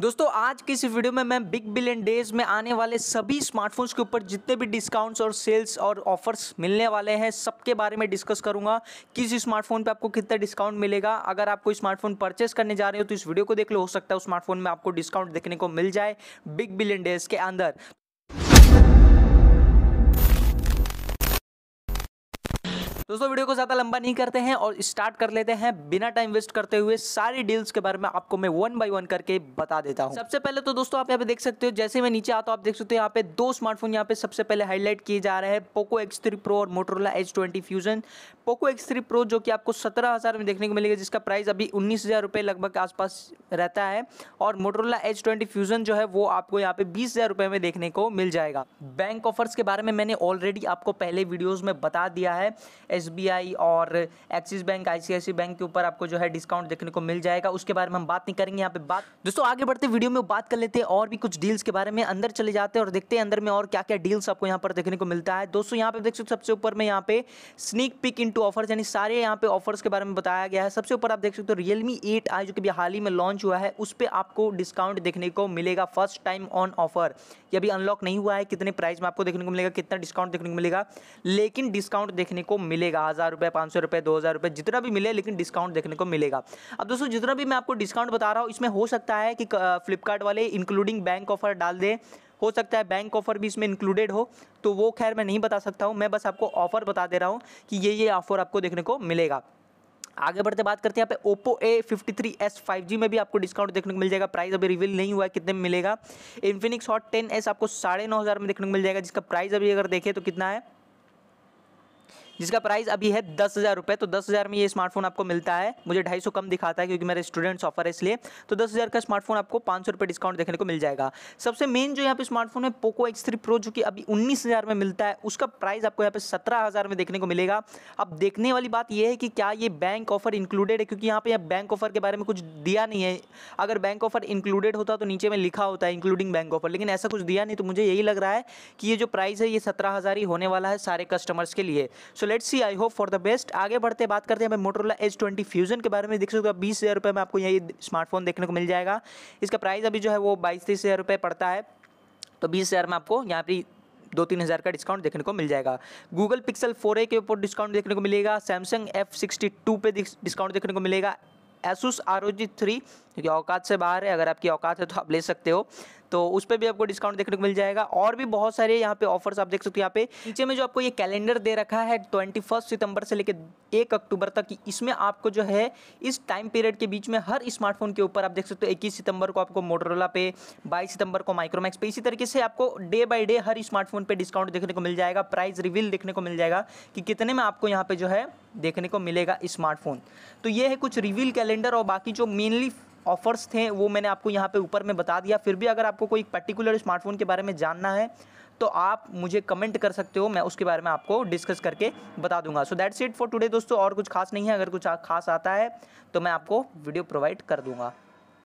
दोस्तों आज की इस वीडियो में मैं बिग बिलियन डेज में आने वाले सभी स्मार्टफोन्स के ऊपर जितने भी डिस्काउंट्स और सेल्स और ऑफर्स मिलने वाले हैं सबके बारे में डिस्कस करूंगा किस स्मार्टफोन पे आपको कितना डिस्काउंट मिलेगा अगर आप कोई स्मार्टफोन परचेस करने जा रहे हो तो इस वीडियो को देख लो हो सकता है स्मार्टफोन में आपको डिस्काउंट देखने को मिल जाए बिग बिलियन डेज के अंदर दोस्तों वीडियो को ज़्यादा लंबा नहीं करते हैं और स्टार्ट कर लेते हैं बिना टाइम वेस्ट करते हुए सारी डील्स के बारे में आपको मैं वन बाई वन करके बता देता हूँ सबसे पहले तो दोस्तों आप यहाँ पे देख सकते हो जैसे मैं नीचे आता हूँ आप देख सकते हो यहाँ पे दो स्मार्टफोन यहाँ पे सबसे पहले हाईलाइट किए जा रहे हैं पोको एक्स थ्री प्रो और Motorola H twenty fusion Poco X three Pro जो कि आपको सत्रह हज़ार में देखने को मिलेगा जिसका प्राइस अभी उन्नीस हज़ार रुपए लगभग के आसपास रहता है और मोटरोला एच ट्वेंटी फ्यूजन जो है वो आपको यहाँ पे बीस हज़ार रुपए में देखने को मिल जाएगा बैंक ऑफर्स के बारे में मैंने ऑलरेडी आपको पहले वीडियोज़ में बता दिया है एस और एक्सिस बैंक आईसीआईसी बैंक के ऊपर आपको जो है डिस्काउंट देखने को मिल जाएगा उसके बारे में हम बात नहीं करेंगे यहाँ पे बात दोस्तों आगे बढ़ते वीडियो में बात कर लेते हैं और भी कुछ डील्स के बारे में अंदर चले जाते हैं और देखते हैं अंदर में और क्या क्या डील्स आपको यहाँ पर देखने को मिलता है दोस्तों यहाँ पे देख सकते सबसे ऊपर में यहाँ पे स्निक पिक इंटू ऑफर्स यानी सारे यहाँ पे ऑफर्स के बारे में बताया गया है सबसे ऊपर आप देख सकते हो रियलमी एट आई जो कि हाल ही में लॉन्च हुआ है उस पर आपको डिस्काउंट देखने को मिलेगा फर्स्ट टाइम ऑन ऑफर ये अभी अनलॉक नहीं हुआ है कितने प्राइस में आपको देखने को मिलेगा कितना डिस्काउंट देखने को मिलेगा लेकिन डिस्काउंट देखने को मिलेगा मिलेगा हज़ार रुपये पाँच सौ रुपये दो हज़ार रुपये जितना भी मिले लेकिन डिस्काउंट देखने को मिलेगा अब दोस्तों जितना भी मैं आपको डिस्काउंट बता रहा हूँ इसमें हो सकता है कि फ्लिपकार्ट वाले इंक्लूडिंग बैंक ऑफर डाल दें हो सकता है बैंक ऑफर भी इसमें इंक्लूडेड हो तो वो खैर मैं नहीं बता सकता हूँ मैं बस आपको ऑफर बता दे रहा हूँ कि ये ये ऑफर आपको देखने को मिलेगा आगे बढ़ते बात करते हैं यहाँ पे Oppo A fifty three S five G में भी आपको डिस्काउंट देखने को मिल जाएगा प्राइस अभी रिवील नहीं हुआ है कितने में मिलेगा इन्फिनिक्स हॉट टेन एस आपको साढ़े नौ हज़ार में देखने को मिल जाएगा जिसका प्राइस अभी अगर देखें तो कितना है जिसका प्राइस अभी है दस हज़ार रुपये तो दस हज़ार में ये स्मार्टफोन आपको मिलता है मुझे ढाई सौ कम दिखाता है क्योंकि मेरे स्टूडेंट्स ऑफर है इसलिए तो दस हज़ार का स्मार्टफोन आपको पाँच सौ रुपये डिस्काउंट देखने को मिल जाएगा सबसे मेन जो यहाँ पे स्मार्टफोन है पोको एक्स थ्री प्रो जो कि अभी उन्नीस हज़ार में मिलता है उसका प्राइस आपको यहाँ पे सत्रह हज़ार में देखने को मिलेगा अब देखने वाली बात यह है कि क्या ये बैंक ऑफर इंक्लूडेड है क्योंकि यहाँ पे बैंक ऑफर के बारे में कुछ दिया नहीं है अगर बैंक ऑफर इंक्लूडेड होता तो नीचे में लिखा होता है इंक्लूडिंग बैंक ऑफर लेकिन ऐसा कुछ दिया नहीं तो मुझे यही लग रहा है कि ये जो प्राइस है ये सत्रह ही होने वाला है सारे कस्टमर्स के लिए so let see I hope for the best आगे बढ़ते बात करते हैं मोटरोला एच ट्वेंटी फ्यूजन के बारे में देख सकते हो बीस हज़ार रुपये में आपको यही स्मार्टफोन देखने को मिल जाएगा इसका प्राइस अभी जो है वो बाईस तीस हज़ार रुपये पड़ता है तो बीस हज़ार में आपको यहाँ पर दो तीन हज़ार का डिस्काउंट देखने को मिल जाएगा गूगल पिक्सल फोर ए के ऊपर डिस्काउंट देखने को मिलेगा सैमसंग एफ सिक्सटी टू पर डिस्काउंट देखने को मिलेगा Asus R O G three क्योंकि औकात से बाहर है अगर आपकी औकात है तो आप ले सकते हो तो उस पर भी आपको डिस्काउंट देखने को मिल जाएगा और भी बहुत सारे यहाँ पे ऑफर्स आप देख सकते हो यहाँ पे नीचे में जो आपको ये कैलेंडर दे रखा है ट्वेंटी सितंबर से लेकर एक अक्टूबर तक इसमें आपको जो है इस टाइम पीरियड के बीच में हर स्मार्टफोन के ऊपर आप देख सकते हो इक्कीस सितंबर को आपको मोटरोला पे बाईस सितंबर को माइक्रोमैक्स पे इसी तरीके से आपको डे बाई डे हर स्मार्टफोन पे डिस्काउंट देखने को मिल जाएगा प्राइस रिविल देखने को मिल जाएगा कि कितने में आपको यहाँ पे जो है देखने को मिलेगा स्मार्टफोन तो ये है कुछ रिवील कैलेंडर और बाकी जो मेनली ऑफ़र्स थे वो मैंने आपको यहाँ पे ऊपर में बता दिया फिर भी अगर आपको कोई पर्टिकुलर स्मार्टफोन के बारे में जानना है तो आप मुझे कमेंट कर सकते हो मैं उसके बारे में आपको डिस्कस करके बता दूंगा so that's it for today दोस्तों और कुछ खास नहीं है अगर कुछ खास आता है तो मैं आपको वीडियो प्रोवाइड कर दूंगा